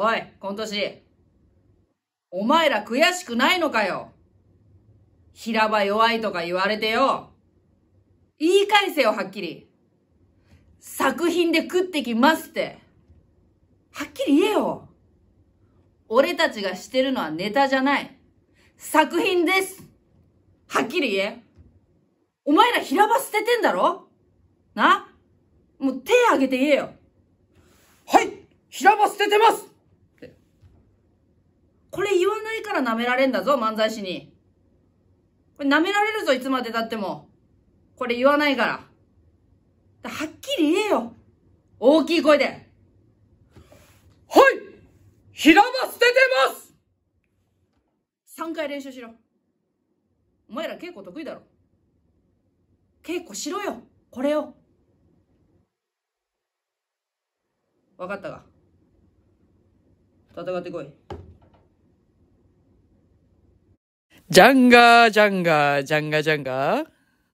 おい、今年。お前ら悔しくないのかよ。平場弱いとか言われてよ。言い返せよ、はっきり。作品で食ってきますって。はっきり言えよ。俺たちがしてるのはネタじゃない。作品です。はっきり言え。お前ら平場捨ててんだろなもう手あげて言えよ。はい平場捨ててますから舐められんだぞ、漫才師に。これ舐められるぞ、いつまで経っても。これ言わないから。はっきり言えよ。大きい声で。はい平場捨ててます !3 回練習しろ。お前ら稽古得意だろ。稽古しろよこれを分かったか戦ってこい。 장가, 장가, 장가, 장가.